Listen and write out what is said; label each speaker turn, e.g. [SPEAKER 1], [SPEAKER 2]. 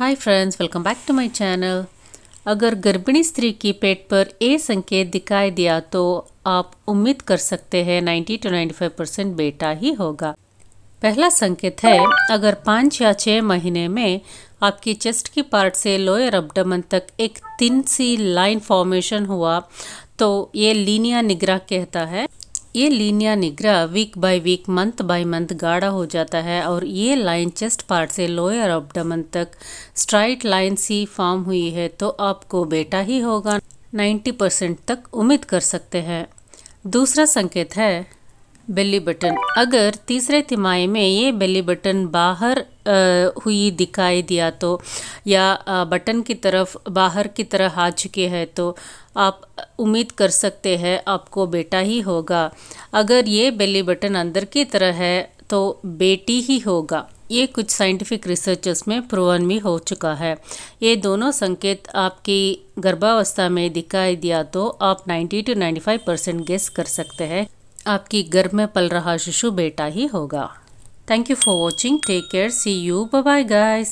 [SPEAKER 1] hi friends welcome back to my channel अगर गर्भिणी स्त्री की पेट पर ए संकेत दिखाई दिया तो आप उम्मीद कर सकते हैं 90 टू 95 परसेंट बेटा ही होगा पहला संकेत है अगर पाँच या छः महीने में आपकी चेस्ट की पार्ट से लोअर अब्डमन तक एक तिन सी लाइन फॉर्मेशन हुआ तो ये लीनिया निग्रह कहता है ये linea nigra week by week month by month गाढ़ा हो जाता है और ये लाइन चेस्ट पार्ट से लोअर ऑबडमन तक स्ट्राइट लाइन सी फॉर्म हुई है तो आपको बेटा ही होगा 90 परसेंट तक उम्मीद कर सकते हैं दूसरा संकेत है बेली बटन अगर तीसरे तिमाही में ये बेली बटन बाहर हुई दिखाई दिया तो या बटन की तरफ बाहर की तरह आ चुके हैं तो आप उम्मीद कर सकते हैं आपको बेटा ही होगा अगर ये बेली बटन अंदर की तरह है तो बेटी ही होगा ये कुछ साइंटिफिक रिसर्चर्स में प्रूवन भी हो चुका है ये दोनों संकेत आपकी गर्भावस्था में दिखाई दिया तो आप 90 टू 95 परसेंट गेस कर सकते हैं आपकी गर्भ में पल रहा शिशु बेटा ही होगा thank you for watching take care see you bye guys